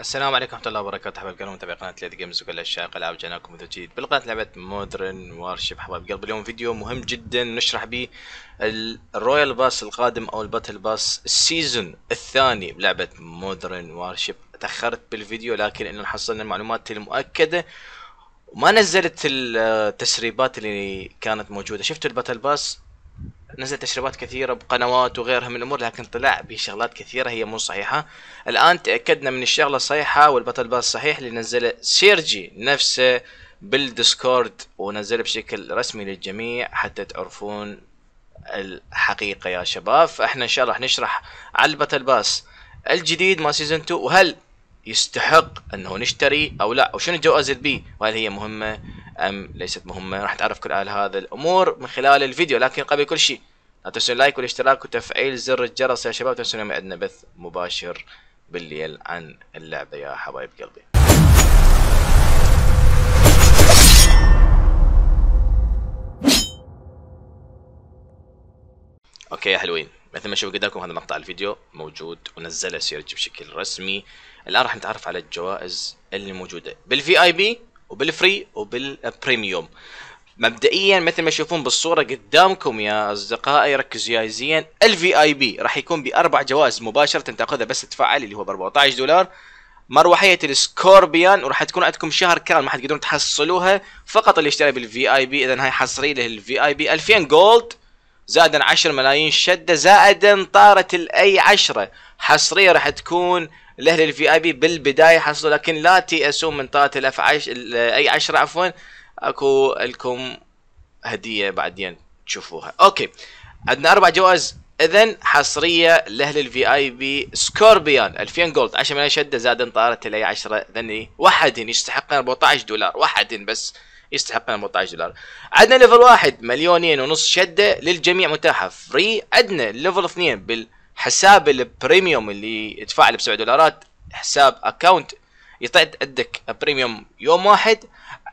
السلام عليكم ورحمة الله وبركاته حبايب قلب متابعي قناة ليد جيمز وكل عشاق العاب جانا فيديو جديد بالقناة لعبة مودرن وارشيب حبايب قلب اليوم فيديو مهم جدا نشرح به الرويال باس القادم او الباتل باس السيزون الثاني بلعبة مودرن وارشيب تأخرت بالفيديو لكن انه حصلنا المعلومات المؤكدة وما نزلت التسريبات اللي كانت موجودة شفتوا الباتل باس نزل تشريبات كثيره بقنوات وغيرها من الامور لكن طلع بشغلات كثيره هي مو صحيحه الان تاكدنا من الشغله الصحيحه والبطل باس صحيح اللي نزله سيرجي نفسه بالديسكورد ونزله بشكل رسمي للجميع حتى تعرفون الحقيقه يا شباب فاحنا ان شاء الله راح نشرح على البطل باس الجديد مال سيزون 2 وهل يستحق انه نشتري او لا وشنو اللي البي وهل هي مهمه ام ليست مهمه راح تعرف كل على هذا الامور من خلال الفيديو لكن قبل كل شيء لا تنسوا اللايك والاشتراك وتفعيل زر الجرس يا شباب تنسوا ما عندنا بث مباشر بالليل عن اللعبه يا حبايب قلبي اوكي يا حلوين مثل ما شوف قدامكم هذا مقطع الفيديو موجود ونزله سيرج بشكل رسمي الان راح نتعرف على الجوائز اللي موجوده بالفي اي بي وبالفري وبالبريميوم مبدئيا مثل ما تشوفون بالصوره قدامكم يا اصدقائي ركزوا يا زين الفي اي بي راح يكون باربع جوائز مباشره تاخذها بس تفعل اللي هو ب 14 دولار مروحيه السكوربيان وراح تكون عندكم شهر كامل ما حتقدرون تحصلوها فقط اللي اشترى بالفي اي بي اذا هاي حصريه للفي اي بي 2000 جولد زائدا 10 ملايين شده زائدا طاره الاي 10 حصريه راح تكون الاهلي الفي اي بي بالبدايه حصلوا لكن لا تيأسوا من طاقه الاف عش... اي 10 عفوا اكو لكم هديه بعدين تشوفوها اوكي عندنا اربع جوائز اذا حصريه لاهل الفي اي بي سكوربيان 2000 جولد 10 مليون شده زاد طارت الاي 10 ذني واحد يستحق 14 دولار واحد بس يستحق 14 دولار عندنا ليفل واحد مليونين ونص شده للجميع متاحه فري عندنا ليفل اثنين بال حساب البريميوم اللي يدفع بسبع ب 7 دولارات حساب اكونت يطلع عندك بريميوم يوم واحد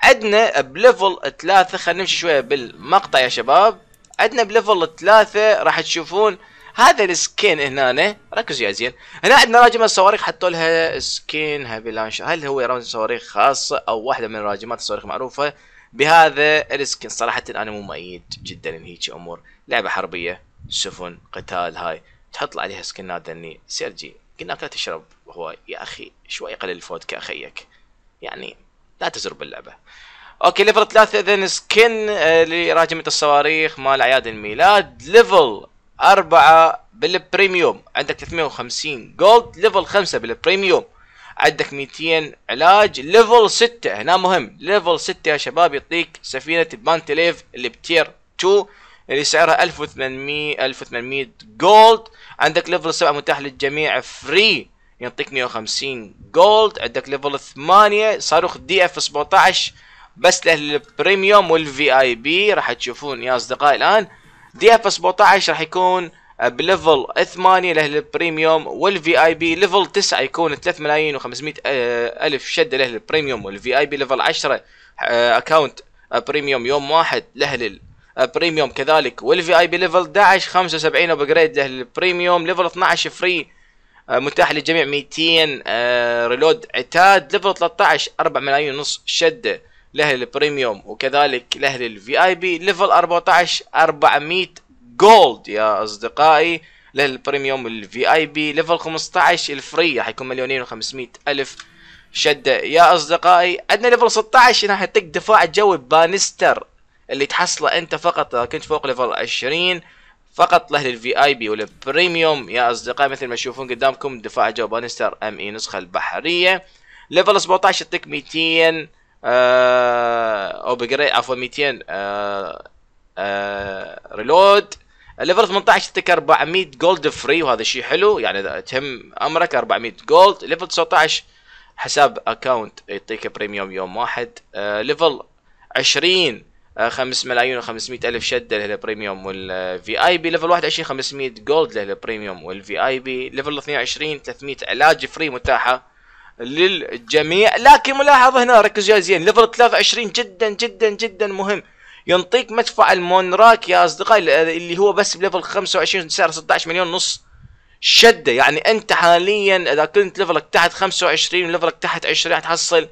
عندنا بليفل ثلاثة خلينا نمشي شوية بالمقطع يا شباب عندنا بليفل ثلاثة راح تشوفون هذا السكين هنا ركزوا يا زين هنا عندنا راجمة صواريخ حطوا لها سكين هابي لانشر هل هو راجمة صواريخ خاصة او واحدة من راجمات الصواريخ معروفة بهذا السكين صراحة انا مو مؤيد جدا لهيج امور لعبة حربية سفن قتال هاي تحط عليها سكنات ذني سيرجي قلناك لا تشرب هو يا اخي شوي قلل الفودكا اخيك يعني لا تزرب اللعبه اوكي ليفل ثلاثة اذا سكن لراجمة الصواريخ مال اعياد الميلاد ليفل أربعة بالبريميوم عندك 350 جولد ليفل خمسة بالبريميوم عندك 200 علاج ليفل 6 هنا مهم ليفل 6 يا شباب يعطيك سفينة بانتليف اللي بتير 2 اللي سعرها 1800 1800 جولد عندك ليفل 7 متاح للجميع فري يعطيك 150 جولد عندك ليفل 8 صاروخ دي اف 17 بس له للبريميوم والفي اي بي راح تشوفون يا اصدقائي الان دي اف 17 راح يكون بليفل 8 له البريميوم والفي اي بي ليفل 9 يكون 3 ملايين و500 آه، الف شد له البريميوم والفي اي بي ليفل 10 اكونت بريميوم يوم واحد له بريميوم كذلك والفي اي بي ليفل 11 75 ابجريد له للبريميوم ليفل 12 فري متاح للجميع 200 ريلود عتاد ليفل 13 4 ملايين ونص شده له البريميوم وكذلك له للفي اي بي ليفل 14 400 جولد يا اصدقائي له البريميوم الفي اي بي ليفل 15 الفري راح يكون مليونين و500 الف شده يا اصدقائي عندنا ليفل 16 راح يعطيك دفاع جوي بانستر اللي تحصله انت فقط اذا آه، كنت فوق ليفل 20 فقط لاهل الفي اي بي والبريميوم يا اصدقائي مثل ما تشوفون قدامكم دفاع جو بانستر ام اي نسخه البحريه ليفل 17 يعطيك 200 آه او بجري عفوا 200 آه آه ريلود ليفل 18 يعطيك 400 جولد فري وهذا شيء حلو يعني اذا تهم امرك 400 جولد ليفل 19 حساب اكاونت يعطيك بريميوم يوم واحد آه ليفل 20 5 آه، ملايين و500 الف شده للبريميوم والفي اي بي ليفل 21 500 جولد للبريميوم والفي اي بي ليفل 22 300 علاج فري متاحه للجميع لكن ملاحظه هنا ركز وياي زين ليفل 23 جدا جدا جدا مهم ينطيك مدفع المونراك يا اصدقائي آه، اللي هو بس بليفل 25 سعره 16 مليون ونص شده يعني انت حاليا اذا كنت ليفلك تحت 25 وليفلك تحت 20 حتحصل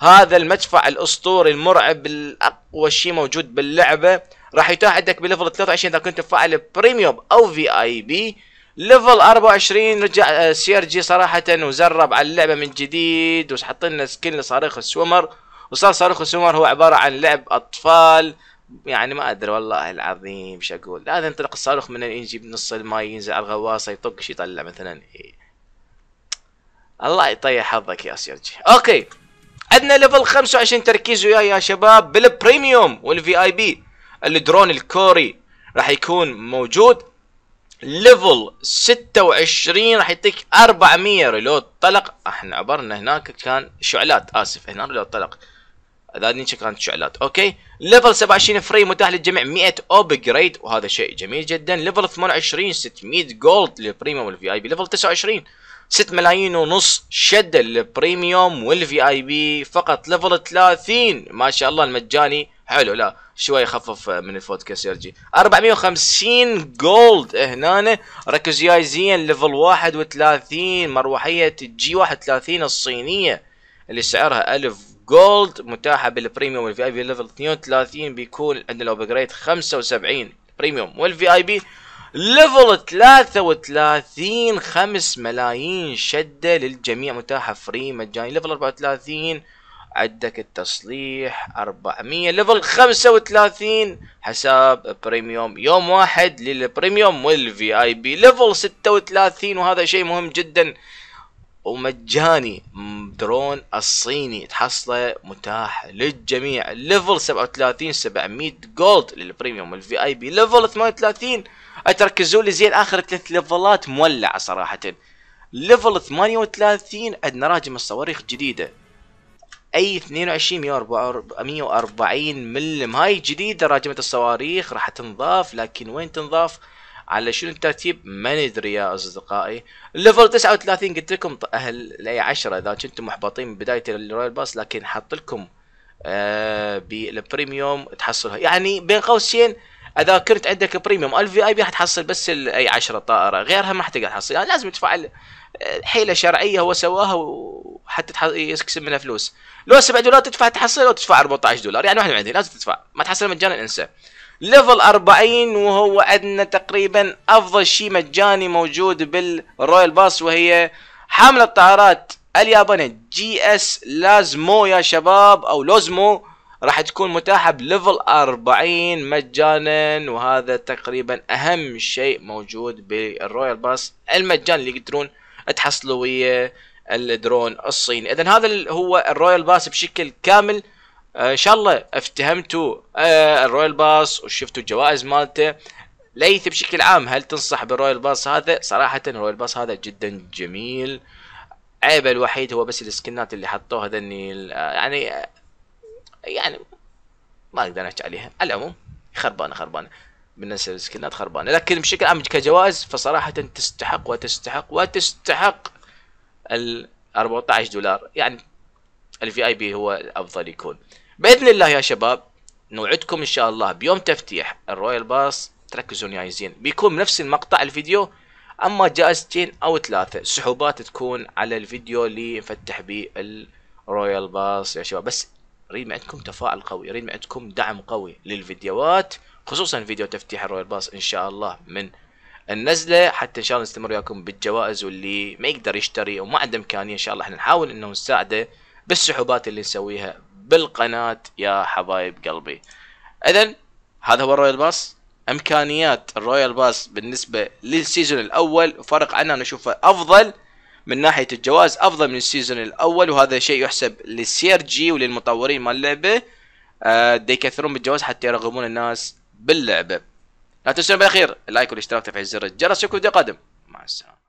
هذا المدفع الاسطوري المرعب الاقوى شيء موجود باللعبه راح يتاح عندك بليفل 23 اذا كنت فاعل بريميوم او في اي بي ليفل 24 رجع آه، سيرجي صراحه وزرب على اللعبه من جديد وحط لنا سكن لصاروخ السومر وصار صاروخ السومر هو عباره عن لعب اطفال يعني ما ادري والله العظيم ايش اقول هذا ينطلق الصاروخ من ينجي بنص الماي ينزل على الغواصه يطق شيء يطلع مثلا إيه. الله يطيح حظك يا سيرجي اوكي عندنا ليفل 25 تركيز وياه يا شباب بالبريميوم والفي اي بي الدرون الكوري راح يكون موجود ليفل 26 راح يعطيك 400 ريلود طلق احنا عبرنا هناك كان شعلات اسف هنا ريلود طلق ذنيك كانت شعلات اوكي ليفل 27 فري متاح للجميع 100 اوبجريد وهذا شيء جميل جدا ليفل 28 600 جولد للبريميوم والفي اي بي ليفل 29 6 ملايين ونص شد البريميوم والفي اي بي فقط ليفل 30 ما شاء الله المجاني حلو لا شوي خفف من الفودكاست يرجي 450 جولد هنا ركز وياي زين ليفل 31 مروحيه الجي 31 الصينيه اللي سعرها 1000 جولد متاحه بالبريميوم والفي اي بي ليفل 32 بيكون عندنا الاوبجريد 75 بريميوم والفي اي بي ليفل 33 5 ملايين شده للجميع متاحه فري مجاني ليفل 34 عندك التصليح 400 ليفل 35 حساب بريميوم يوم واحد للبريميوم والفي اي بي ليفل 36 وهذا شيء مهم جدا ومجاني درون الصيني تحصله متاح للجميع ليفل 37 700 جولد للبريميوم والفي اي بي ليفل 38 تركزوا لي زين اخر ثلاث ليفلات مولعه صراحه ليفل 38 عندنا راجم الصواريخ جديده اي 22 140 ملم هاي جديده راجمه الصواريخ راح تنضاف لكن وين تنضاف على شنو الترتيب ما ندري يا اصدقائي ليفل 39 قلت لكم اهل الاي 10 اذا كنتم محبطين من بدايه الرويال باس لكن حط لكم آه بالبريميوم تحصلها يعني بين قوسين اذا كنت عندك بريميوم الفي اي بي حتحصل بس اي 10 طائره غيرها ما حتقدر تحصل يعني لازم تدفع حيله شرعيه هو سواها وحتى يكسب منها فلوس لو 7 دولار تدفع تحصل لو تدفع 14 دولار يعني واحد من عندي لازم تدفع ما تحصل مجانا انسى ليفل 40 وهو عندنا تقريبا افضل شيء مجاني موجود بالرويال باس وهي حامل الطائرات اليابانيه جي اس لازمو يا شباب او لوزمو راح تكون متاحة بليفل 40 مجانا وهذا تقريبا اهم شيء موجود بالرويال باس المجان اللي يقدرون تحصلوا وياه الدرون الصيني اذا هذا هو الرويال باس بشكل كامل آه، ان شاء الله افتهمتوا آه، الرويال باس وشفتوا الجوائز مالته ليث بشكل عام هل تنصح بالرويال باس هذا صراحة الرويال باس هذا جدا جميل عيبه الوحيد هو بس السكنات اللي حطوها ذني يعني يعني ما اقدر احكي عليها على العموم خربانه خربانه بالنسبه للسكنات خربانه لكن بشكل عام كجوائز فصراحه تستحق وتستحق وتستحق ال 14 دولار يعني الفي اي بي هو الافضل يكون باذن الله يا شباب نوعدكم ان شاء الله بيوم تفتيح الرويال باص تركزون يا زين بيكون نفس المقطع الفيديو اما جائزتين او ثلاثه سحوبات تكون على الفيديو اللي نفتح به الرويال باص يا شباب بس اريد من عندكم تفاعل قوي اريد من عندكم دعم قوي للفيديوهات خصوصا فيديو تفتيح الرويال باس ان شاء الله من النزله حتى ان شاء الله نستمر وياكم بالجوائز واللي ما يقدر يشتري وما عنده امكانيه ان شاء الله احنا نحاول انه نساعده بالسحوبات اللي نسويها بالقناه يا حبايب قلبي اذا هذا هو الرويال باس امكانيات الرويال باس بالنسبه للسيزون الاول فرق عنها نشوفه افضل من ناحيه الجواز افضل من السيزون الاول وهذا شيء يحسب للسيرجي وللمطورين مال اللعبه آه يكثرون بالجواز حتى يرغبون الناس باللعبه لا تنسون بالاخير اللايك والاشتراك وتفعيل زر الجرس اشوفكم قادم مع السلامه